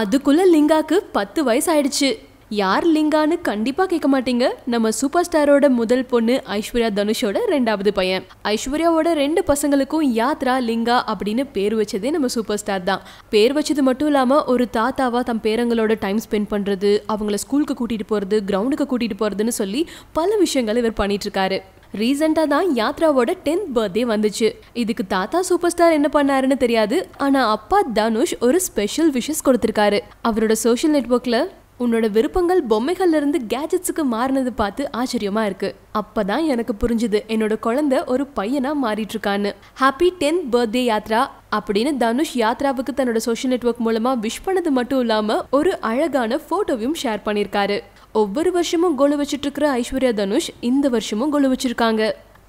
அதுக்குள்ள லிங்காக்கு பத்து வயசு ஆயிடுச்சு யார் லிங்கான்னு கண்டிப்பாக கேட்க மாட்டீங்க நம்ம சூப்பர் ஸ்டாரோட முதல் பொண்ணு ஐஸ்வர்யா தனுஷோட ரெண்டாவது பையன் ஐஸ்வர்யாவோட ரெண்டு பசங்களுக்கும் யாத்ரா லிங்கா அப்படின்னு பேர் வச்சதே நம்ம சூப்பர் ஸ்டார் தான் பேர் வச்சது மட்டும் இல்லாமல் ஒரு தாத்தாவா தம் பேரங்களோட டைம் ஸ்பெண்ட் பண்ணுறது அவங்கள ஸ்கூலுக்கு கூட்டிகிட்டு போகிறது கிரவுண்டுக்கு கூட்டிகிட்டு போகிறதுன்னு சொல்லி பல விஷயங்கள் இவர் பண்ணிட்டு இருக்காரு ரீசெண்டாக தான் யாத்ராவோட டென்த் பர்த்டே வந்துச்சு இதுக்கு தாத்தா சூப்பர் ஸ்டார் என்ன பண்ணாருன்னு தெரியாது ஆனால் அப்பா தனுஷ் ஒரு ஸ்பெஷல் விஷஸ் கொடுத்துருக்காரு அவரோட சோஷியல் நெட்ஒர்க்கில் உன்னோட விருப்பங்கள் பொம்மைகள்ல இருந்து கேஜெட்ஸுக்கு மாறினது பார்த்து ஆச்சரியமா இருக்கு அப்பதான் எனக்கு புரிஞ்சுது என்னோட குழந்தை ஒரு பையனா மாறிட்டு இருக்கான்னு ஹாப்பி டென்த் பர்த்டே யாத்ரா அப்படின்னு தனுஷ் யாத்ராவுக்கு தன்னோட சோஷியல் நெட்ஒர்க் மூலமா விஷ் பண்ணது மட்டும் இல்லாம ஒரு அழகான போட்டோவையும் ஷேர் பண்ணியிருக்காரு ஒவ்வொரு வருஷமும் கோலு வச்சிட்டு இருக்கிற ஐஸ்வர்யா தனுஷ் இந்த வருஷமும் கோலு வச்சிருக்காங்க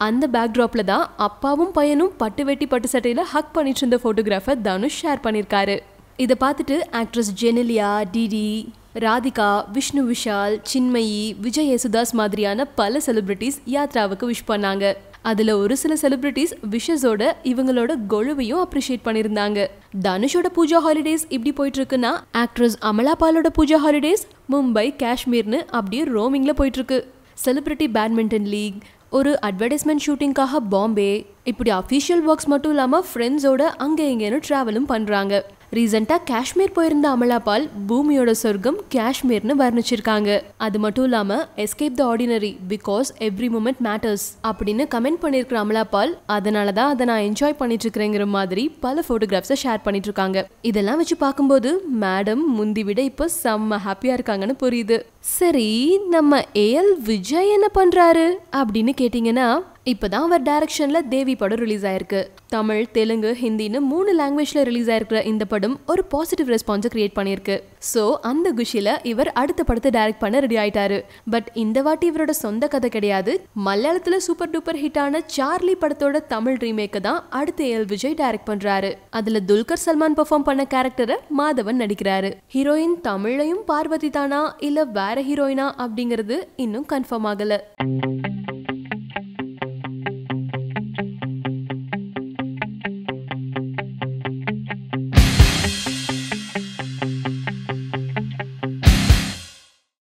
அந்த பேக்ட்ராப்ல தான் அப்பாவும் பையனும் பட்டு வெட்டி பட்டு சட்டையில ஹக் பண்ணிட்டு இருந்த போட்டோகிராஃபர் தனுஷ் ஷேர் பண்ணியிருக்காரு இதை பார்த்துட்டு ஆக்ட்ரஸ் ஜெனிலியா டிடி ராதிகா விஷ்ணு விஷால் சின்மயி விஜய் யேசுதாஸ் மாதிரியான பல செலிபிரிட்டிஸ் யாத்ராவுக்கு விஷ் பண்ணாங்க அதில் ஒரு சில செலிபிரிட்டிஸ் விஷஸோட இவங்களோட கொழுவையும் அப்ரிஷியேட் பண்ணியிருந்தாங்க தனுஷோட பூஜா ஹாலிடேஸ் இப்படி போயிட்டு இருக்குன்னா ஆக்ட்ரஸ் அமலா பாலோட பூஜா ஹாலிடேஸ் மும்பை காஷ்மீர்னு அப்படியே ரோமிங்கில் போயிட்டு இருக்கு செலிபிரிட்டி பேட்மிண்டன் லீக் ஒரு அட்வர்டைஸ்மெண்ட் ஷூட்டிங்காக பாம்பே இப்படி அஃபிஷியல் ஒர்க்ஸ் மட்டும் இல்லாமல் ஃப்ரெண்ட்ஸோட அங்கே இங்கேன்னு ட்ராவலும் பண்ணுறாங்க ரீசெண்டாக காஷ்மீர் போயிருந்த அமலாபால் பூமியோட சொர்க்கம் காஷ்மீர்னு வர்ணிச்சிருக்காங்க அது மட்டும் இல்லாமல் escape the ordinary because every moment matters அப்படின்னு கமெண்ட் பண்ணியிருக்கிற அமலாபால் அதனால தான் அதை நான் என்ஜாய் பண்ணிட்டு இருக்கிறேங்கிற மாதிரி பல ஃபோட்டோகிராஃப்ஸை ஷேர் பண்ணிட்டு இருக்காங்க இதெல்லாம் வச்சு பார்க்கும்போது மேடம் முந்தி விட இப்போ செம்ம ஹாப்பியாக இருக்காங்கன்னு புரியுது சரி நம்ம ஏஎல் விஜய் என்ன பண்ணுறாரு அப்படின்னு கேட்டிங்கன்னா இப்போ தான் அவர் டைரக்ஷனில் தேவி படம் ரிலீஸ் ஆயிருக்கு தமிழ் தெலுங்கு ஹிந்தின்னு மூணு லாங்குவேஜில் ரிலீஸ் ஆயிருக்கிற இந்த படம் ஒரு பாசிட்டிவ் ரெஸ்பான்ஸை கிரியேட் பண்ணியிருக்கு ஸோ அந்த குஷியில் இவர் அடுத்த படத்தை டைரக்ட் பண்ண ரெடி ஆயிட்டாரு பட் இந்த வாட்டி இவரோட சொந்த கதை கிடையாது மலையாளத்தில் சூப்பர் டூப்பர் ஹிட்டான சார்லி படத்தோட தமிழ் ரீமேக்கை தான் அடுத்த ஏல் விஜய் டைரக்ட் பண்ணுறாரு அதில் துல்கர் சல்மான் பெர்ஃபார்ம் பண்ண கேரக்டரை மாதவன் நடிக்கிறாரு ஹீரோயின் தமிழையும் பார்வதி தானா இல்லை வேற ஹீரோயினா அப்படிங்கிறது இன்னும் கன்ஃபார்ம் ஆகலை